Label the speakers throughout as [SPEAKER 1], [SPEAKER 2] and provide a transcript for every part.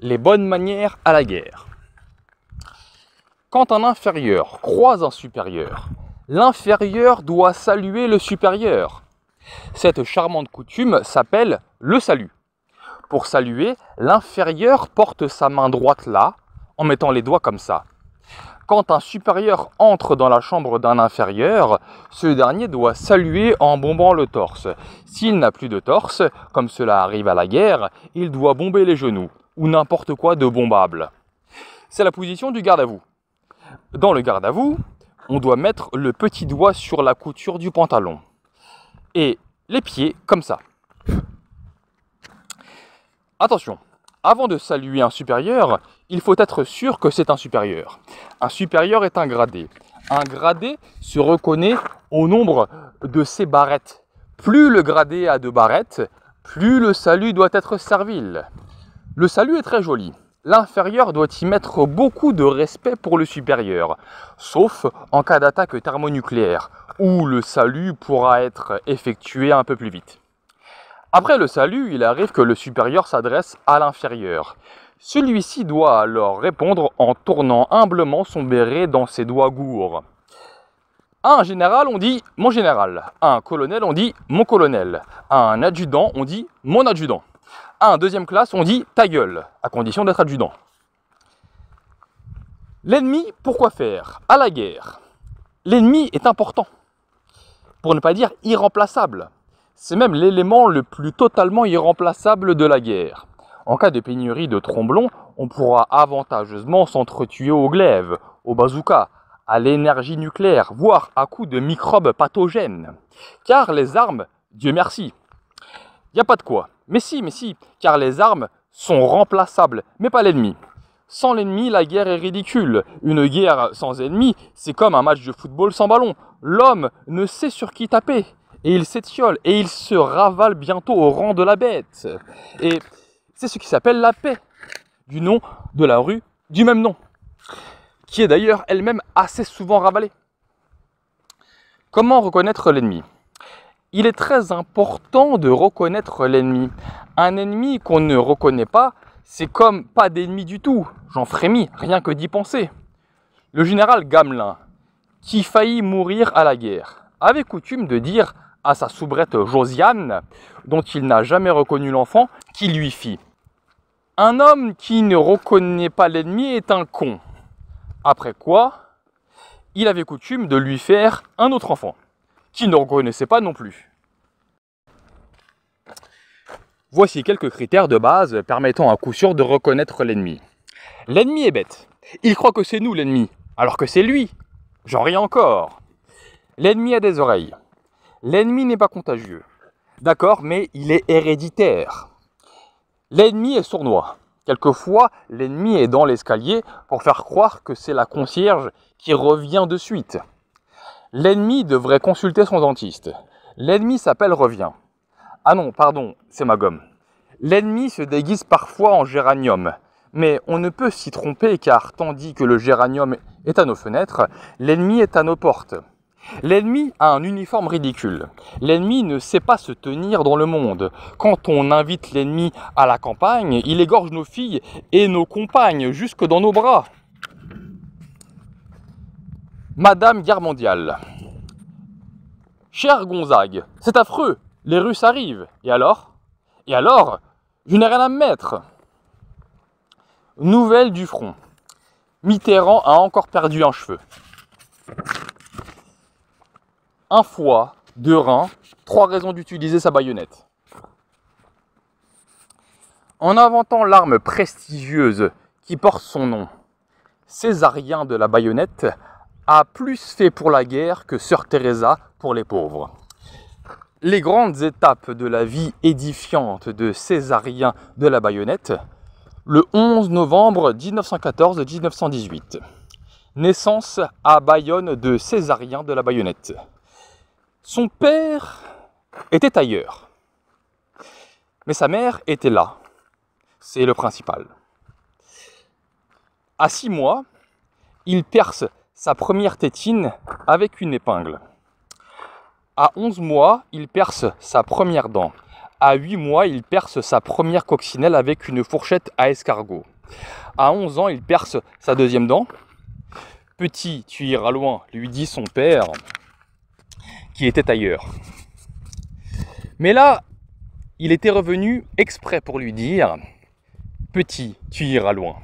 [SPEAKER 1] les bonnes manières à la guerre. Quand un inférieur croise un supérieur, l'inférieur doit saluer le supérieur. Cette charmante coutume s'appelle le salut. Pour saluer, l'inférieur porte sa main droite là, en mettant les doigts comme ça. Quand un supérieur entre dans la chambre d'un inférieur, ce dernier doit saluer en bombant le torse. S'il n'a plus de torse, comme cela arrive à la guerre, il doit bomber les genoux ou n'importe quoi de bombable. C'est la position du garde à vous. Dans le garde à vous, on doit mettre le petit doigt sur la couture du pantalon et les pieds comme ça. Attention, avant de saluer un supérieur, il faut être sûr que c'est un supérieur. Un supérieur est un gradé. Un gradé se reconnaît au nombre de ses barrettes. Plus le gradé a de barrettes, plus le salut doit être servile. Le salut est très joli. L'inférieur doit y mettre beaucoup de respect pour le supérieur, sauf en cas d'attaque thermonucléaire, où le salut pourra être effectué un peu plus vite. Après le salut, il arrive que le supérieur s'adresse à l'inférieur. Celui-ci doit alors répondre en tournant humblement son béret dans ses doigts gourds. À un général, on dit mon général. un colonel, on dit mon colonel. À un adjudant, on dit mon adjudant. 1 deuxième classe, on dit ta gueule, à condition d'être adjudant. L'ennemi, pourquoi faire À la guerre. L'ennemi est important, pour ne pas dire irremplaçable. C'est même l'élément le plus totalement irremplaçable de la guerre. En cas de pénurie de tromblons, on pourra avantageusement s'entretuer au glaive, au bazooka, à l'énergie nucléaire, voire à coups de microbes pathogènes. Car les armes, Dieu merci, il n'y a pas de quoi. Mais si, mais si, car les armes sont remplaçables, mais pas l'ennemi. Sans l'ennemi, la guerre est ridicule. Une guerre sans ennemi, c'est comme un match de football sans ballon. L'homme ne sait sur qui taper, et il s'étiole, et il se ravale bientôt au rang de la bête. Et c'est ce qui s'appelle la paix, du nom de la rue du même nom, qui est d'ailleurs elle-même assez souvent ravalée. Comment reconnaître l'ennemi il est très important de reconnaître l'ennemi. Un ennemi qu'on ne reconnaît pas, c'est comme pas d'ennemi du tout. J'en frémis, rien que d'y penser. Le général Gamelin, qui faillit mourir à la guerre, avait coutume de dire à sa soubrette Josiane, dont il n'a jamais reconnu l'enfant, qu'il lui fit Un homme qui ne reconnaît pas l'ennemi est un con. Après quoi, il avait coutume de lui faire un autre enfant qui ne reconnaissait pas non plus. Voici quelques critères de base permettant à coup sûr de reconnaître l'ennemi. L'ennemi est bête. Il croit que c'est nous l'ennemi, alors que c'est lui. J'en ris encore. L'ennemi a des oreilles. L'ennemi n'est pas contagieux. D'accord, mais il est héréditaire. L'ennemi est sournois. Quelquefois, l'ennemi est dans l'escalier pour faire croire que c'est la concierge qui revient de suite. L'ennemi devrait consulter son dentiste. L'ennemi s'appelle revient. Ah non, pardon, c'est ma gomme. L'ennemi se déguise parfois en géranium. Mais on ne peut s'y tromper car tandis que le géranium est à nos fenêtres, l'ennemi est à nos portes. L'ennemi a un uniforme ridicule. L'ennemi ne sait pas se tenir dans le monde. Quand on invite l'ennemi à la campagne, il égorge nos filles et nos compagnes jusque dans nos bras. Madame Guerre mondiale. Cher Gonzague, c'est affreux, les Russes arrivent. Et alors Et alors Je n'ai rien à me mettre. Nouvelle du front. Mitterrand a encore perdu un cheveu. Un foie, deux reins, trois raisons d'utiliser sa baïonnette. En inventant l'arme prestigieuse qui porte son nom, Césarien de la baïonnette a plus fait pour la guerre que Sœur Teresa pour les pauvres. Les grandes étapes de la vie édifiante de Césarien de la Bayonnette, le 11 novembre 1914-1918. Naissance à Bayonne de Césarien de la Bayonnette. Son père était ailleurs, mais sa mère était là. C'est le principal. À six mois, il perce sa première tétine avec une épingle. À 11 mois, il perce sa première dent. À 8 mois, il perce sa première coccinelle avec une fourchette à escargot. À 11 ans, il perce sa deuxième dent. Petit, tu iras loin, lui dit son père, qui était ailleurs. Mais là, il était revenu exprès pour lui dire Petit, tu iras loin.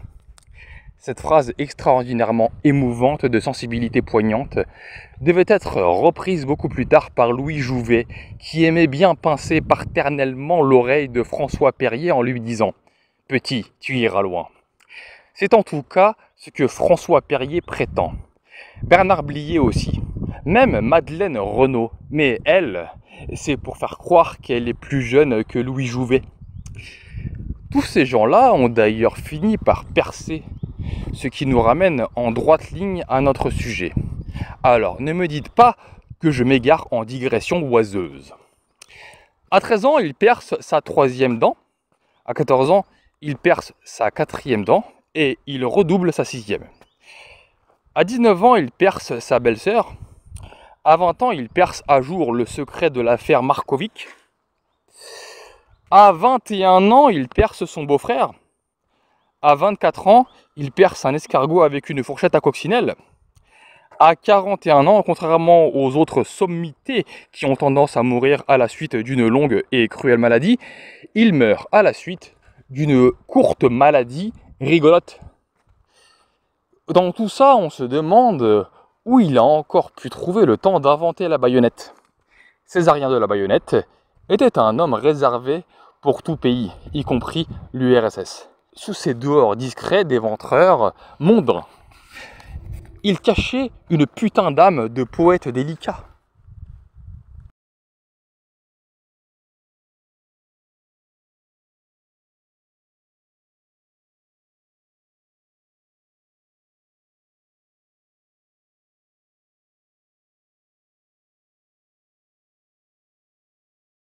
[SPEAKER 1] Cette phrase extraordinairement émouvante de sensibilité poignante devait être reprise beaucoup plus tard par Louis Jouvet, qui aimait bien pincer paternellement l'oreille de François Perrier en lui disant Petit, tu iras loin. C'est en tout cas ce que François Perrier prétend. Bernard Blier aussi. Même Madeleine Renaud. Mais elle, c'est pour faire croire qu'elle est plus jeune que Louis Jouvet. Tous ces gens-là ont d'ailleurs fini par percer ce qui nous ramène en droite ligne à notre sujet. Alors, ne me dites pas que je m'égare en digression oiseuse. À 13 ans, il perce sa troisième dent. À 14 ans, il perce sa quatrième dent et il redouble sa sixième. À 19 ans, il perce sa belle-sœur. À 20 ans, il perce à jour le secret de l'affaire Markovic. À 21 ans, il perce son beau-frère. À 24 ans, il perce un escargot avec une fourchette à coccinelle. À 41 ans, contrairement aux autres sommités qui ont tendance à mourir à la suite d'une longue et cruelle maladie, il meurt à la suite d'une courte maladie rigolote. Dans tout ça, on se demande où il a encore pu trouver le temps d'inventer la baïonnette. Césarien de la baïonnette était un homme réservé pour tout pays, y compris l'URSS sous ses dehors discrets d'éventreurs mondains. Il cachait une putain d'âme de poète délicat.